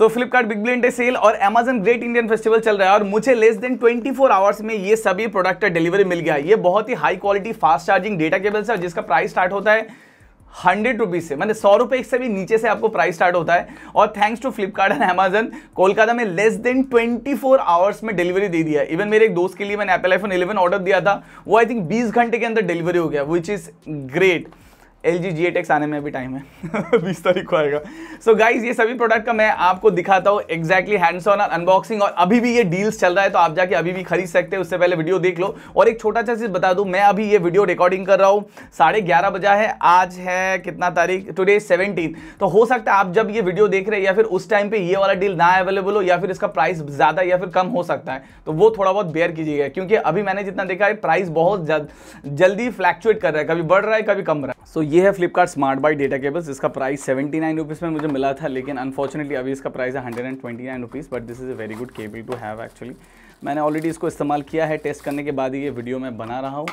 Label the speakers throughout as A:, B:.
A: तो Flipkart big day sale और Amazon great Indian festival चल रहा है और मुझे लेस देन 24 आवर्स में ये सभी प्रोडक्ट डिलीवरी मिल गया ये बहुत ही high quality fast charging data cables है जिसका प्राइस स्टार्ट होता है हंड्रेड रुपीज़ से मैंने सौ रुपये से भी नीचे से आपको प्राइस स्टार्ट होता है और thanks to Flipkart and Amazon Kolkata में लेस देन 24 आवर्स में डिलीवरी दे दिया इवन मेरे एक दोस्त के लिए मैंने एप्पल आईफोन 11 ऑर्डर दिया था वो आई थिंक 20 घंटे के अंदर डिलीवरी हो गया which is great L G G टेक्स आने में अभी टाइम है बीस तारीख को आएगा सो so गाइज ये सभी प्रोडक्ट का मैं आपको दिखाता हूँ एक्जैक्टली हैंड्स ऑन अनबॉक्सिंग और अभी भी ये डील्स चल रहा है तो आप जाके अभी भी खरीद सकते हैं उससे पहले वीडियो देख लो और एक छोटा सा चीज़ बता दूँ मैं अभी ये वीडियो रिकॉर्डिंग कर रहा हूँ साढ़े ग्यारह बजा है आज है कितना तारीख टुडे सेवनटीन तो हो सकता है आप जब ये वीडियो देख रहे हैं या फिर उस टाइम पर ये वाला डील ना अवेलेबल हो या फिर इसका प्राइस ज़्यादा या फिर कम हो सकता है तो वो थोड़ा बहुत बेयर कीजिएगा क्योंकि अभी मैंने जितना देखा है प्राइस बहुत जल्दी फ्लैक्चुएट कर रहा है कभी बढ़ रहा है कभी कम रहा है सो ये है Flipkart smart buy data cables इसका प्राइस सेवेंटी नाइन रुपीज़ में मुझे मिला था लेकिन अनफॉर्चुनेटली अभी इसका प्राइस है hundred and twenty nine rupees but this is a very good cable to have actually मैंने ऑलरेडी इसको इस्तेमाल किया है टेस्ट करने के बाद ही ये वीडियो मैं बना रहा हूँ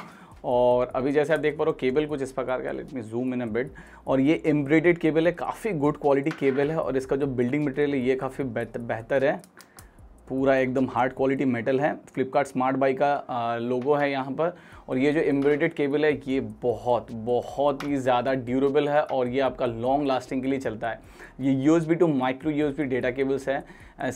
A: और अभी जैसे आप देख पा रहे हो केबल कुछ इस प्रकार का let me zoom in a bed और ये एम्ब्रेडेड केबल है काफ़ी गुड क्वालिटी केबल है और इसका जो बिल्डिंग मटेरियल है ये काफ़ी बेहतर है पूरा एकदम हार्ड क्वालिटी मेटल है फ्लिपकार्ट स्मार्ट बाई का लोगो है यहाँ पर और ये जो एम्ब्रॉयडेड केबल है ये बहुत बहुत ही ज़्यादा ड्यूरेबल है और ये आपका लॉन्ग लास्टिंग के लिए चलता है ये U B to micro U भी डेटा केबल्स है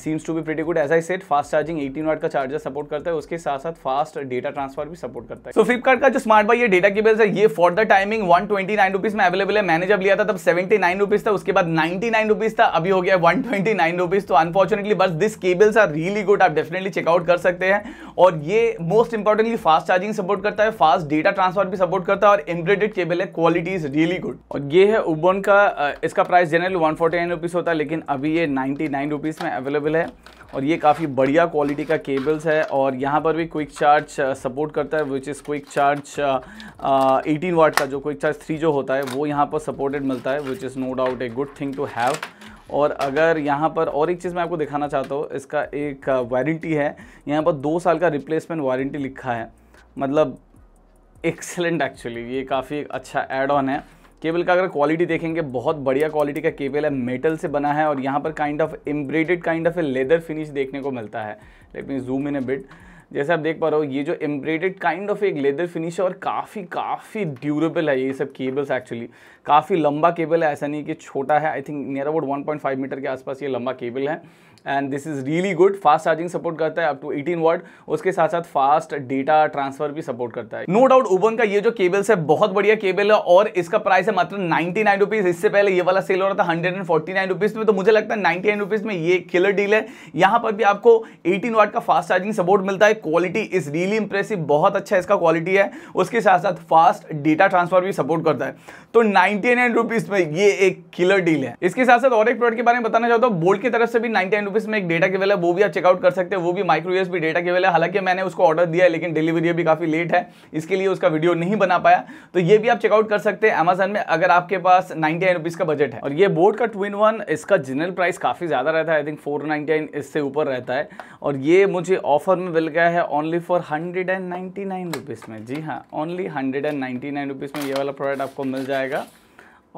A: seems to be pretty good as I set fast charging 18 watt का चार्जर सपोर्ट करता है उसके साथ साथ फास्ट डेटा ट्रांसफर भी सपोर्ट करता है सो so, फ्लिपकार्ट का जो स्मार्ट बाई ये डेटा केबल्स है ये for the timing one twenty nine rupees में अवेलेबल है मैंने जब लिया था तब सेवेंटी नाइन रुपीज़ था उसके बाद नाइन्टी नाइन रुपीज़ था अभी हो गया वन ट्वेंटी नाइन रुपीज़ तो अनफॉर्चुनेटली बस this cables are really good आप डेफिनेटली चेकआउट कर सकते हैं और ये most importantly fast charging support करता है फास्ट डेटा ट्रांसफर भी सपोर्ट करता है और एम्ब्रेडेड केबल है क्वालिटी इज रियली गुड और ये है उबोन का इसका प्राइस जनरल वन फोर्टी होता है लेकिन अभी ये नाइन्टी नाइन में अवेलेबल है और ये काफ़ी बढ़िया क्वालिटी का केबल्स है और यहाँ पर भी क्विक चार्ज सपोर्ट करता है which is quick charge eighteen watt का जो क्विक चार्ज थ्री जो होता है वो यहाँ पर सपोर्टेड मिलता है which is no doubt a good thing to have और अगर यहाँ पर और एक चीज़ मैं आपको दिखाना चाहता हूँ इसका एक वारंटी है यहाँ पर दो साल का रिप्लेसमेंट वारंटी लिखा है मतलब एक्सेलेंट एक्चुअली ये काफ़ी अच्छा एड ऑन है केबल का अगर क्वालिटी देखेंगे बहुत बढ़िया क्वालिटी का केबल है मेटल से बना है और यहाँ पर kind of embroidered kind of a leather finish देखने को मिलता है लेकिन जूम इन ए बिट जैसे आप देख पा रहे हो ये जो एम्ब्रेडेड काइंड ऑफ एक लेदर फिनिश है और काफ़ी काफ़ी ड्यूरेबल है ये सब केबल्स एक्चुअली काफ़ी लंबा केबल है ऐसा नहीं कि छोटा है I think near about 1.5 meter के आसपास ये लंबा केबल है and this is really good fast charging support करता है अप टू 18 वाट उसके साथ साथ फास्ट डेटा ट्रांसफर भी सपोर्ट करता है नो डाउट ओबन का ये जो केबल्स है बहुत बढ़िया केबल है और इसका प्राइस है मात्र नाइन्टी नाइन रुपीज़ इससे पहले ये वाला सेल हो रहा था hundred and forty nine rupees में तो मुझे लगता है नाइन्टी नाइन रुपीज़ में ये किलर डील है यहाँ पर भी आपको एटीन वाट का फास्ट चार्जिंग सपोर्ट मिलता है क्वालिटी इज रियली इंप्रेसिव बहुत अच्छा इसका क्वालिटी है उसके साथ साथ फास्ट डेटा ट्रांसफर भी सपोर्ट करता है तो नाइनटी नाइन रुपीज में ये एक किलर डील है इसके साथ साथ और एक प्रोडक्ट के बारे में बताना चाहता हूँ बोल्ड की तरफ से भी नाइनटी नाइन रुपीज में एक डेटा केवल है वो भी आप चेकआउट कर सकते हैं वो भी माइक्रो यूएसबी डेटा केवल है हालांकि मैंने उसको ऑर्डर दिया है लेकिन डिलीवरी अभी काफी लेट है इसके लिए उसका वीडियो नहीं बना पाया तो ये भी आप चेकआउट कर सकते हैं अमेजन में अगर आपके पास नाइनटी नाइन रुपीज का बजट है और ये बोर्ड का ट्विन वन इसका जनरल प्राइस काफी ज्यादा रहता है I think four ninety nine इससे ऊपर रहता है और ये मुझे ऑफर में मिल गया है only for hundred and ninety nine rupees में जी हाँ only hundred and ninety nine rupees में ये वाला प्रोडक्ट आपको मिल जाएगा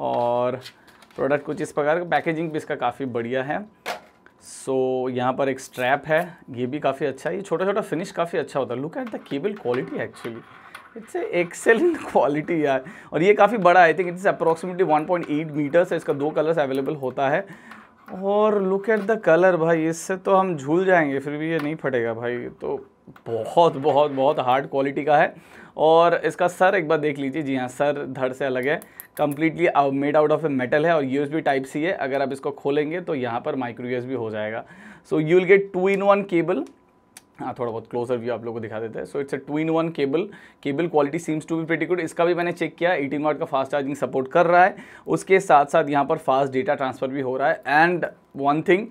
A: और प्रोडक्ट कुछ इस प्रकार का पैकेजिंग भी इसका काफ़ी बढ़िया है सो so, यहाँ पर एक स्ट्रैप है ये भी काफ़ी अच्छा है ये छोटा छोटा फिनिश काफ़ी अच्छा होता है look at the cable quality actually it's excellent quality यार और ये काफ़ी बड़ा I think it's approximately 1.8 point meters है इसका दो कलर्स अवेलेबल होता है और लुक एट द कलर भाई इससे तो हम झूल जाएंगे फिर भी ये नहीं फटेगा भाई तो बहुत बहुत बहुत हार्ड क्वालिटी का है और इसका सर एक बार देख लीजिए जी हाँ सर धड़ से अलग है completely made out of a metal है और यूएसबी टाइप सी है अगर आप इसको खोलेंगे तो यहाँ पर माइक्रो यूएसबी हो जाएगा so you will get two in one cable हाँ थोड़ा बहुत क्लोजर व्यू आप लोगों को दिखा देते हैं so it's a two in one cable cable quality seems to be वेटी गुड इसका भी मैंने चेक किया 18 वाट का फास्ट चार्जिंग सपोर्ट कर रहा है उसके साथ साथ यहाँ पर फास्ट डेटा ट्रांसफर भी हो रहा है एंड वन थिंग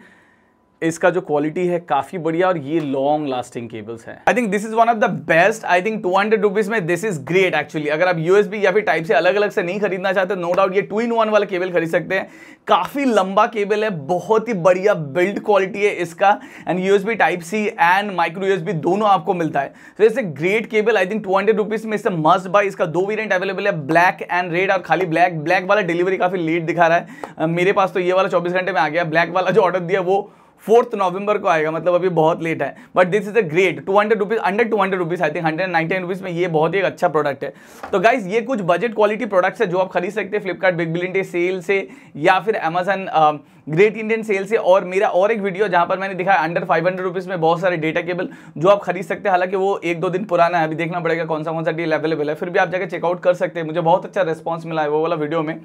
A: इसका जो क्वालिटी है काफी बढ़िया और ये लॉन्ग लास्टिंग केबल्स हैं I think this is one of the best I think two hundred rupees में दिस इज ग्रेट एक्चुअली अगर आप यूएसबी या फिर टाइप से अलग अलग से नहीं खरीदना चाहते नो डाउट ये टू इन वन वाला केबल खरीद सकते हैं काफी लंबा केबल है बहुत ही बढ़िया बिल्ड क्वालिटी है इसका and USB type C and micro USB दोनों आपको मिलता है तो it's great cable I think two hundred rupees में इससे मस्ट बाय इसका दो वेरियंट अवेलेबल है ब्लैक एंड रेड और खाली ब्लैक ब्लैक वाला डिलीवरी काफी लेट दिखा रहा है मेरे पास तो ये वाला चौबीस घंटे में आ गया ब्लैक वाला जो ऑर्डर दिया वो फोर्थ नवंबर को आएगा मतलब अभी बहुत लेट है but this is a great two hundred rupees under two hundred rupees I think hundred ninety rupees में ये बहुत ही अच्छा प्रोडक्ट है तो गाइज ये कुछ बजट क्वालिटी प्रोडक्ट्स है जो आप खरीद सकते हैं फ्लिपकार्ट बिग बिलियन सेल से या फिर अमेजन ग्रेट इंडियन सेल से और मेरा और एक वीडियो जहाँ पर मैंने दिखाया अंडर फाइव हंड्रेड में बहुत सारे डेटा केबल जो आप खरीद सकते हैं हालांकि वो एक दो दिन पुराना है अभी देखना पड़ेगा कौन सा कौन सा डील अवेलेबल है फिर भी आप जाकर चेकआउट कर सकते हैं मुझे बहुत अच्छा रिस्पॉन्स मिला है वो वाला वीडियो में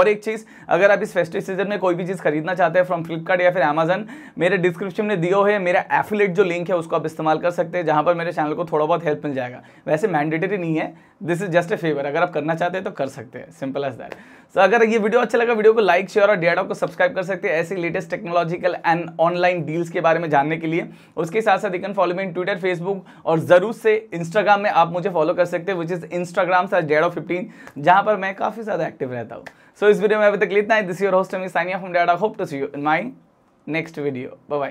A: और एक चीज़ अगर आप इस फेस्टिव सीजन में कोई भी चीज़ खरीदना चाहते हैं फ्रॉम फ्लिपकार्ट या फिर अमेजन मेरे डिस्क्रिप्शन में दियो है मेरा एफिलेट जो लिंक है उसको आप इस्तेमाल कर सकते हैं जहाँ पर मेरे चैनल को थोड़ा बहुत हेल्प मिल जाएगा वैसे मैंडेटरी नहीं है this is just a favour अगर आप करना चाहते हैं तो कर सकते हैं सिंपल एज दैट सो अगर ये वीडियो अच्छा लगा वीडियो को लाइक शेयर और डीआडॉप को सब्सक्राइब कर सकते हैं ऐसे latest technological and online deals के बारे में जानने के लिए उसके साथ साथ इकन फॉलो मी ट्विटर फेसबुक और जरूर से इंस्टाग्राम में आप मुझे फॉलो कर सकते हैं विच इज इंस्टाग्राम सर डेडो फिफ्टीन जहाँ पर मैं काफ़ी ज़्यादा एक्टिव रहता हूँ सो so, इस वीडियो में अभी तक लेता है दिस योर होस्ट मी साइनिया फ्रॉम डेडा hope to see you in my next video bye